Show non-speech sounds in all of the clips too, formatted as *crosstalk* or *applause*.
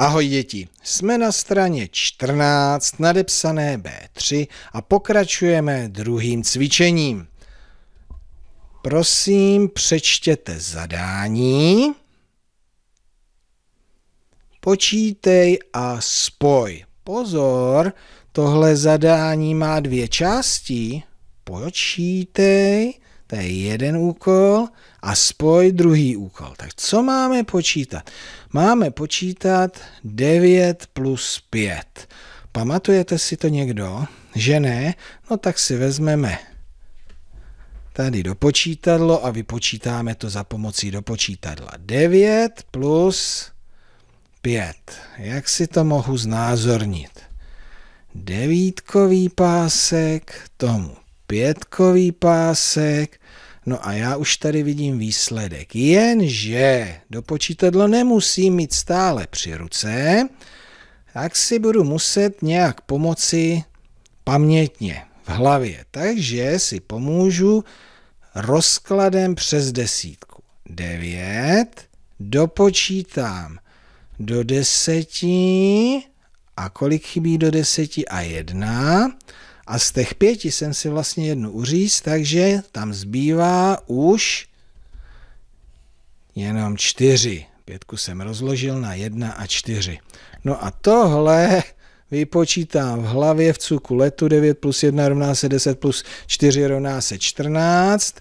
Ahoj děti, jsme na straně 14, nadepsané B3 a pokračujeme druhým cvičením. Prosím, přečtěte zadání, počítej a spoj. Pozor, tohle zadání má dvě části. Počítej to je jeden úkol a spoj druhý úkol. Tak co máme počítat? Máme počítat 9 plus 5. Pamatujete si to někdo? Že ne? No tak si vezmeme tady do počítadlo a vypočítáme to za pomocí do počítadla. 9 plus 5. Jak si to mohu znázornit? Devítkový pásek tomu pětkový pásek, No a já už tady vidím výsledek. Jenže do počítadla nemusím mít stále při ruce, tak si budu muset nějak pomoci pamětně v hlavě. Takže si pomůžu rozkladem přes desítku. 9 dopočítám do deseti a kolik chybí do deseti a jedna a z těch pěti jsem si vlastně jednu uříz, takže tam zbývá už jenom čtyři. Pětku jsem rozložil na jedna a čtyři. No a tohle vypočítám v hlavě v cuku letu 9 plus 1 rovná se 10 plus 4 rovná se 14.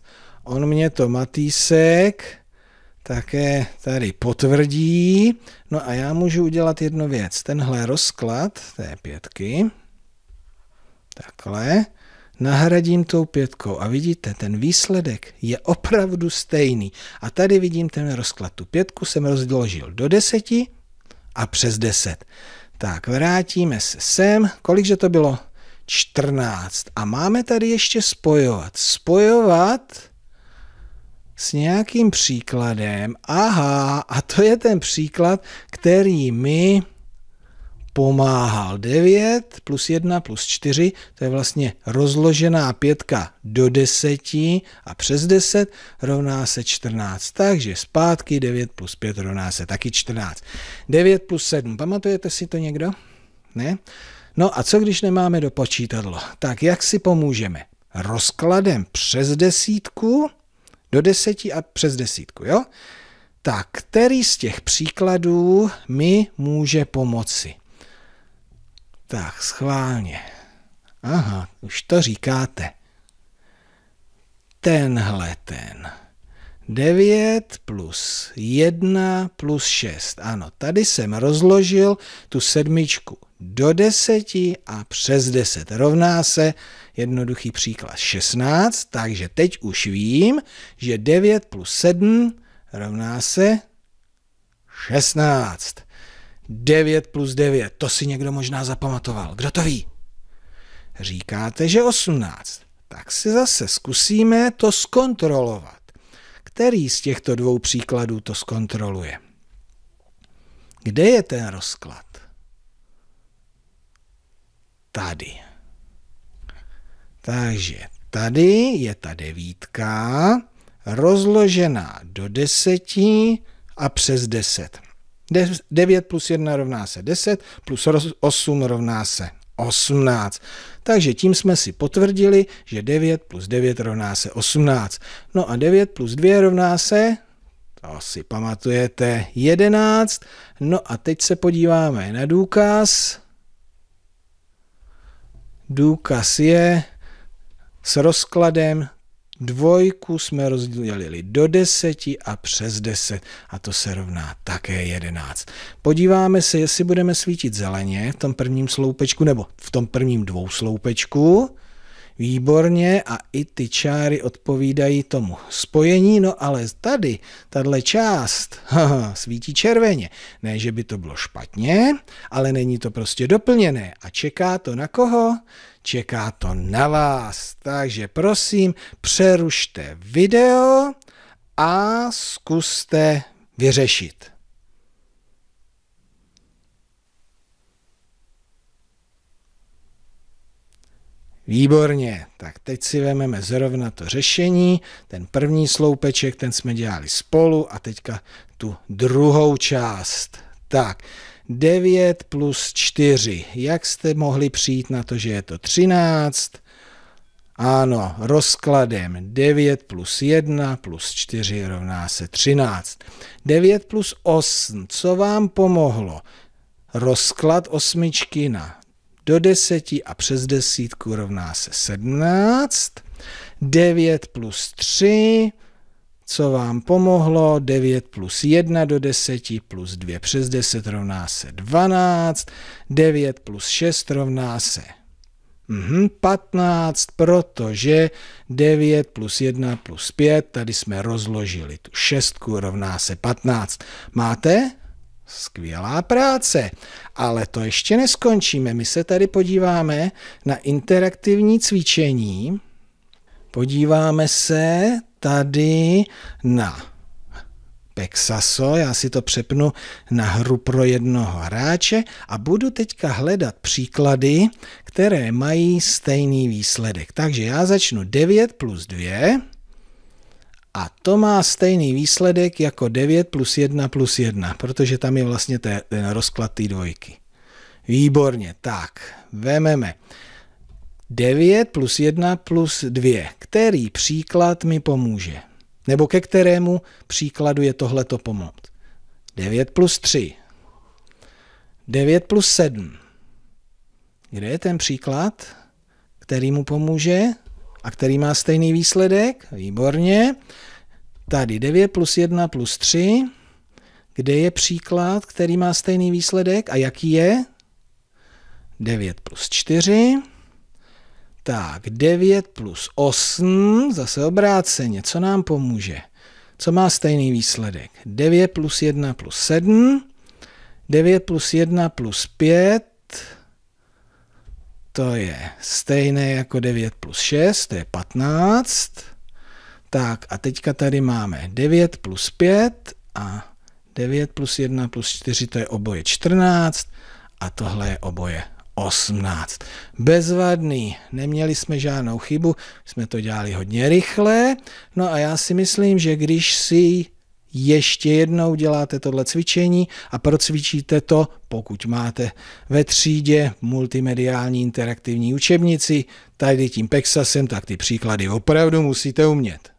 On mě to Matýsek také tady potvrdí. No a já můžu udělat jednu věc. Tenhle rozklad té pětky takhle, nahradím tou pětkou a vidíte, ten výsledek je opravdu stejný. A tady vidím ten rozklad. Tu pětku jsem rozdložil do deseti a přes deset. Tak, vrátíme se sem. Kolikže to bylo? 14. A máme tady ještě spojovat. Spojovat s nějakým příkladem. Aha, a to je ten příklad, který my pomáhal 9 plus 1 plus 4, to je vlastně rozložená pětka do 10 a přes 10 rovná se 14, takže zpátky 9 plus 5 rovná se taky 14. 9 plus 7, pamatujete si to někdo? Ne? No a co když nemáme do počítadlo? Tak jak si pomůžeme? Rozkladem přes desítku do deseti a přes desítku, jo? Tak který z těch příkladů mi může pomoci? Tak, schválně. Aha, už to říkáte. Tenhle ten. 9 plus 1 plus 6. Ano, tady jsem rozložil tu sedmičku do 10 a přes 10. rovná se jednoduchý příklad 16, takže teď už vím, že 9 plus 7 rovná se 16. 9 plus 9, to si někdo možná zapamatoval. Kdo to ví? Říkáte, že 18. Tak si zase zkusíme to zkontrolovat. Který z těchto dvou příkladů to zkontroluje? Kde je ten rozklad? Tady. Takže tady je ta devítka rozložená do deseti a přes deset. 9 plus 1 rovná se 10, plus 8 rovná se 18. Takže tím jsme si potvrdili, že 9 plus 9 rovná se 18. No a 9 plus 2 rovná se, to si pamatujete, 11. No a teď se podíváme na důkaz. Důkaz je s rozkladem Dvojku jsme rozdělili do deseti a přes deset a to se rovná také jedenáct. Podíváme se, jestli budeme svítit zeleně v tom prvním sloupečku nebo v tom prvním dvou sloupečku. Výborně a i ty čáry odpovídají tomu spojení, no ale tady, tahle část *laughs* haha, svítí červeně. Ne, že by to bylo špatně, ale není to prostě doplněné. A čeká to na koho? Čeká to na vás. Takže prosím, přerušte video a zkuste vyřešit. Výborně, tak teď si vezmeme zrovna to řešení, ten první sloupeček, ten jsme dělali spolu a teďka tu druhou část. Tak, 9 plus 4, jak jste mohli přijít na to, že je to 13? Ano, rozkladem 9 plus 1 plus 4 rovná se 13. 9 plus 8, co vám pomohlo? Rozklad osmičky na do 10 a přes desítku rovná se 17. 9 plus 3, co vám pomohlo, 9 plus 1 do 10 plus 2 přes 10 rovná se 12, 9 plus 6 rovná se 15, mhm, protože 9 plus 1 plus 5, tady jsme rozložili tu šestku, rovná se 15. Máte? Skvělá práce, ale to ještě neskončíme. My se tady podíváme na interaktivní cvičení. Podíváme se tady na Pexaso, já si to přepnu na hru pro jednoho hráče a budu teďka hledat příklady, které mají stejný výsledek. Takže já začnu 9 plus 2 a to má stejný výsledek jako 9 plus 1 plus 1, protože tam je vlastně ten rozklad té dvojky. Výborně, tak, vememe 9 plus 1 plus 2. Který příklad mi pomůže? Nebo ke kterému příkladu je tohleto pomoct? 9 plus 3. 9 plus 7. Kde je ten příklad, který mu pomůže a který má stejný výsledek? Výborně. Tady 9 plus 1 plus 3, kde je příklad, který má stejný výsledek a jaký je? 9 plus 4. Tak, 9 plus 8, zase obráceně, co nám pomůže? Co má stejný výsledek? 9 plus 1 plus 7, 9 plus 1 plus 5, to je stejné jako 9 plus 6, to je 15. Tak a teďka tady máme 9 plus 5 a 9 plus 1 plus 4 to je oboje 14 a tohle je oboje 18. Bezvadný, neměli jsme žádnou chybu, jsme to dělali hodně rychle. No a já si myslím, že když si ještě jednou děláte tohle cvičení a procvičíte to, pokud máte ve třídě multimediální interaktivní učebnici, tady tím Pexasem, tak ty příklady opravdu musíte umět.